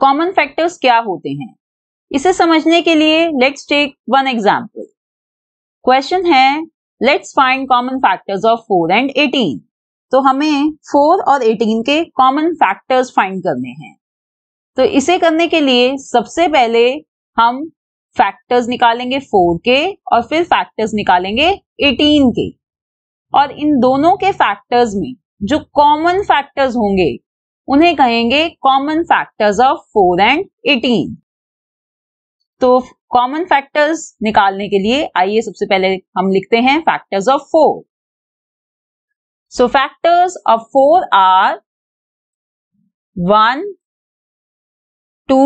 Common factors क्या होते हैं इसे समझने के लिए let's take one example question है let's find common factors of four and eighteen तो हमें फोर और एटीन के कॉमन फैक्टर्स फाइंड करने हैं तो इसे करने के लिए सबसे पहले हम फैक्टर्स निकालेंगे फोर के और फिर फैक्टर्स निकालेंगे एटीन के और इन दोनों के फैक्टर्स में जो कॉमन फैक्टर्स होंगे उन्हें कहेंगे common factors of four and eighteen तो कॉमन फैक्टर्स निकालने के लिए आइए सबसे पहले हम लिखते हैं factors of four so factors of four are one two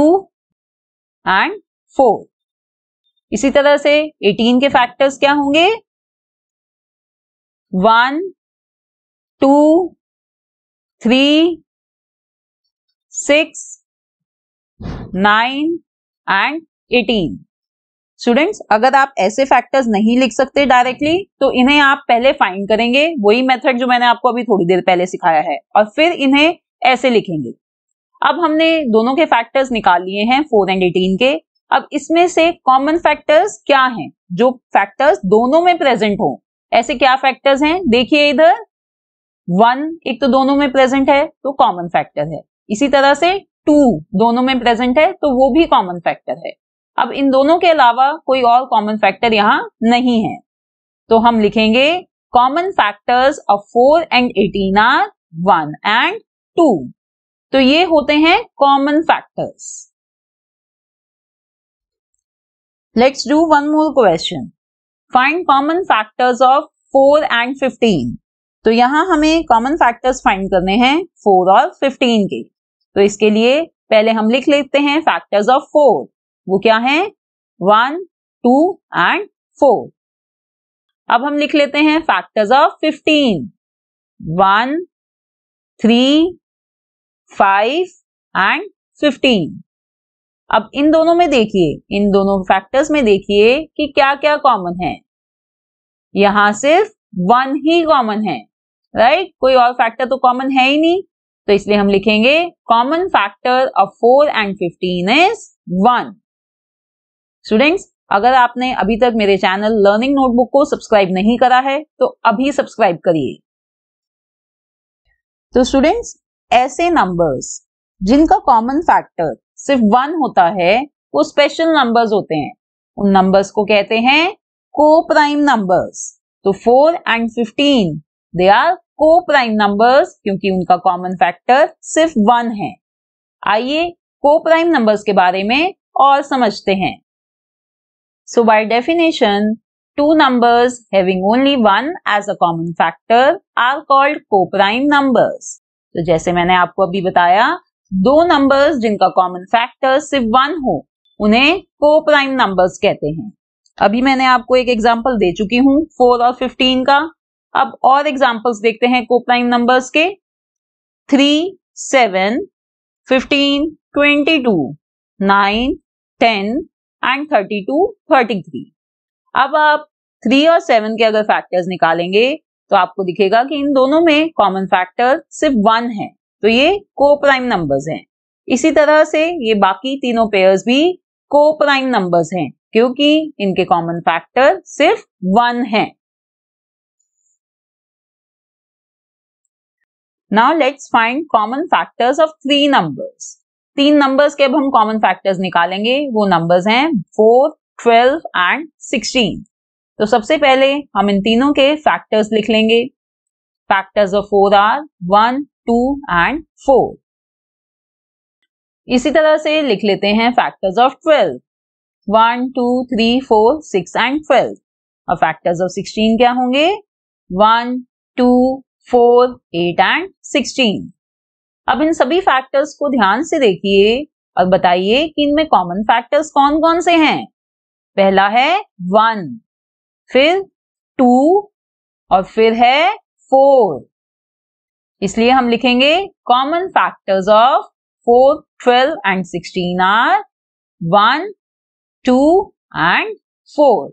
and four इसी तरह से एटीन के फैक्टर्स क्या होंगे one two three six nine and eighteen students अगर आप ऐसे फैक्टर्स नहीं लिख सकते डायरेक्टली तो इन्हें आप पहले फाइंड करेंगे वही मेथड जो मैंने आपको अभी थोड़ी देर पहले सिखाया है और फिर इन्हें ऐसे लिखेंगे अब हमने दोनों के फैक्टर्स निकाल लिए हैं फोर एंड एटीन के अब इसमें से कॉमन फैक्टर्स क्या हैं जो फैक्टर्स दोनों में प्रेजेंट हो ऐसे क्या फैक्टर्स हैं देखिए इधर वन एक तो दोनों में प्रेजेंट है तो कॉमन फैक्टर है इसी तरह से टू दोनों में प्रेजेंट है तो वो भी कॉमन फैक्टर है अब इन दोनों के अलावा कोई और कॉमन फैक्टर यहाँ नहीं है तो हम लिखेंगे common factors of four and eighteen are one and two तो ये होते हैं common factors let's do one more question find common factors of four and fifteen तो यहां हमें कॉमन फैक्टर्स फाइंड करने हैं फोर और फिफ्टीन के तो इसके लिए पहले हम लिख लेते हैं फैक्टर्स ऑफ फोर वो क्या है वन टू एंड फोर अब हम लिख लेते हैं factors of fifteen one three five and fifteen अब इन दोनों में देखिए इन दोनों फैक्टर्स में देखिए कि क्या क्या कॉमन है यहां सिर्फ वन ही कॉमन है राइट right? कोई और फैक्टर तो कॉमन है ही नहीं तो इसलिए हम लिखेंगे common factor of four and fifteen is one students अगर आपने अभी तक मेरे चैनल लर्निंग नोटबुक को सब्सक्राइब नहीं करा है तो अभी सब्सक्राइब करिए तो स्टूडेंट्स ऐसे नंबर्स जिनका कॉमन फैक्टर सिर्फ वन होता है वो स्पेशल नंबर्स होते हैं उन नंबर्स को कहते हैं को प्राइम नंबर्स तो four and fifteen they are coprime numbers क्योंकि उनका कॉमन फैक्टर सिर्फ वन है आइए को प्राइम नंबर्स के बारे में और समझते हैं by definition two two having only one as a common factor are called coprime numbers. तो जैसे मैंने आपको अभी बताया दो नंबर्स जिनका कॉमन फैक्टर सिर्फ वन हो उन्हें को प्राइम नंबर्स कहते हैं अभी मैंने आपको एक एग्जांपल दे चुकी हूँ फोर और फिफ्टीन का अब और एग्जाम्पल्स देखते हैं कोप्राइम नंबर्स के three seven fifteen twenty two nine ten and thirty two thirty three अब आप थ्री और सेवन के अगर फैक्टर्स निकालेंगे तो आपको दिखेगा कि इन दोनों में कॉमन फैक्टर सिर्फ वन है तो ये को प्राइम नंबर्स हैं इसी तरह से ये बाकी तीनों पेयर्स भी को प्राइम नंबर्स हैं क्योंकि इनके कॉमन फैक्टर सिर्फ वन है now let's find common factors of three numbers तीन नंबर्स के अब हम कॉमन फैक्टर्स निकालेंगे वो नंबर्स हैं फोर ट्वेल्व एंड सिक्सटीन तो सबसे पहले हम इन तीनों के फैक्टर्स लिख लेंगे factors of four are one two and four इसी तरह से लिख लेते हैं factors of twelve one two three four six and twelve और फैक्टर्स ऑफ सिक्सटीन क्या होंगे one two four eight and sixteen अब इन सभी फैक्टर्स को ध्यान से देखिए और बताइए कि इनमें कॉमन फैक्टर्स कौन कौन से हैं पहला है वन फिर टू और फिर है फोर इसलिए हम लिखेंगे common factors of four twelve and sixteen are one two and four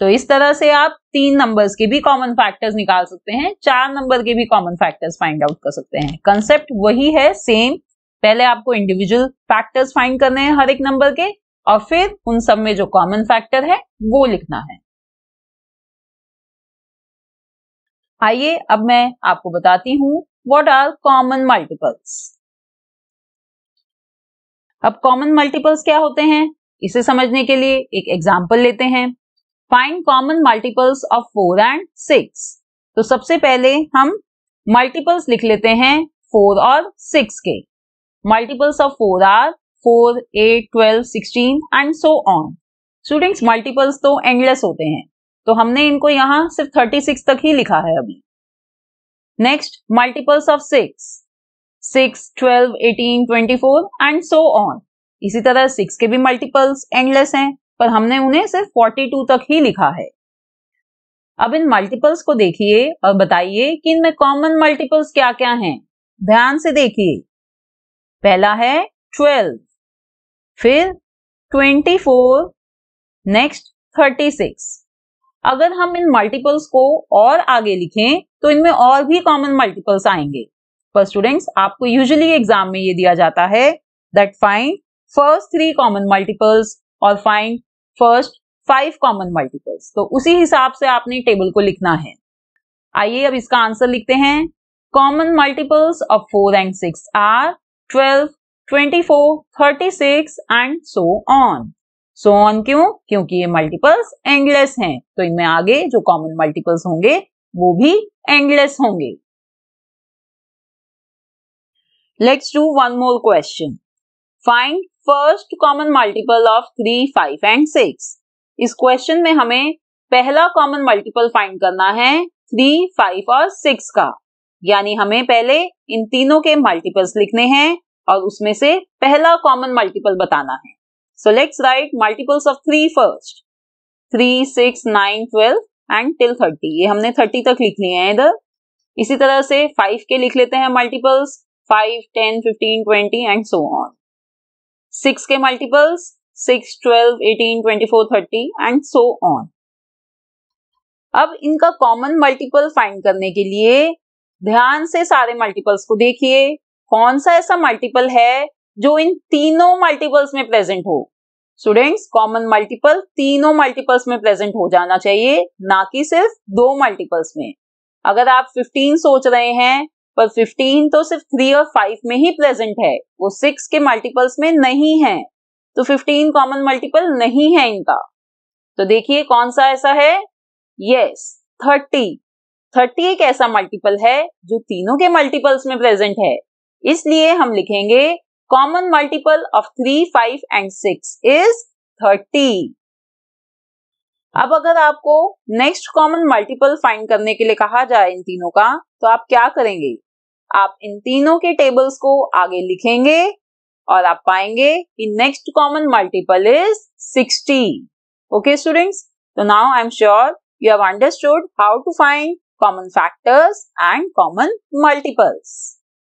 तो इस तरह से आप तीन नंबर्स के भी कॉमन फैक्टर्स निकाल सकते हैं चार नंबर के भी कॉमन फैक्टर्स फाइंड आउट कर सकते हैं कंसेप्ट वही है सेम पहले आपको इंडिविजुअल फैक्टर्स फाइंड करने हैं हर एक नंबर के और फिर उन सब में जो कॉमन फैक्टर है वो लिखना है आइए अब मैं आपको बताती हूं व्हाट आर कॉमन मल्टीपल्स अब कॉमन मल्टीपल्स क्या होते हैं इसे समझने के लिए एक एग्जाम्पल लेते हैं find common multiples of four and six तो सबसे पहले हम मल्टीपल्स लिख लेते हैं फोर और सिक्स के multiples of four are four eight twelve sixteen and so on students multiples तो एंडलेस होते हैं तो हमने इनको यहाँ सिर्फ थर्टी सिक्स तक ही लिखा है अभी next multiples of six six twelve eighteen twenty four and so on इसी तरह सिक्स के भी मल्टीपल्स एंडलेस हैं पर हमने उन्हें सिर्फ 42 तक ही लिखा है अब इन मल्टीपल्स को देखिए और बताइए कि इनमें कॉमन मल्टीपल्स क्या क्या हैं ध्यान से देखिए पहला है 12 फिर 24 नेक्स्ट 36 अगर हम इन मल्टीपल्स को और आगे लिखें तो इनमें और भी कॉमन मल्टीपल्स आएंगे पर स्टूडेंट्स आपको यूजुअली एग्जाम में ये दिया जाता है that find first three common multiples और find first five common multiples तो उसी हिसाब से आपने टेबल को लिखना है आइए अब इसका आंसर लिखते हैं common multiples of four and six are twelve twenty four thirty six and so on so on क्यों क्योंकि ये मल्टीपल्स एंडलेस हैं तो इनमें आगे जो कॉमन मल्टीपल्स होंगे वो भी एंडलेस होंगे let's do one more question find first common multiple of three five and six इस क्वेश्चन में हमें पहला कॉमन मल्टीपल फाइंड करना है थ्री फाइव और सिक्स का यानी हमें पहले इन तीनों के मल्टीपल्स लिखने हैं और उसमें से पहला कॉमन मल्टीपल बताना है so let's write multiples of three first three six nine twelve and till thirty ये हमने थर्टी तक लिख लिए हैं इधर इसी तरह से फाइव के लिख लेते हैं multiples five ten fifteen twenty and so on six के multiples six twelve eighteen twenty four thirty and so on अब इनका कॉमन मल्टीपल फाइंड करने के लिए ध्यान से सारे मल्टीपल्स को देखिए कौन सा ऐसा मल्टीपल है जो इन तीनों मल्टीपल्स में प्रेजेंट हो स्टूडेंट्स कॉमन मल्टीपल तीनों मल्टीपल्स में प्रेजेंट हो जाना चाहिए ना कि सिर्फ दो मल्टीपल्स में अगर आप 15 सोच रहे हैं पर 15 तो सिर्फ थ्री और फाइव में ही प्रेजेंट है वो सिक्स के मल्टीपल्स में नहीं है तो 15 कॉमन मल्टीपल नहीं है इनका तो देखिए कौन सा ऐसा है यस थर्टी थर्टी एक ऐसा मल्टीपल है जो तीनों के मल्टीपल्स में प्रेजेंट है इसलिए हम लिखेंगे common multiple of three five and six is thirty अब अगर आपको नेक्स्ट कॉमन मल्टीपल फाइंड करने के लिए कहा जाए इन तीनों का तो आप क्या करेंगे आप इन तीनों के टेबल्स को आगे लिखेंगे और आप पाएंगे कि next common multiple is 60. Okay students तो now I am sure you have understood how to find common factors and common multiples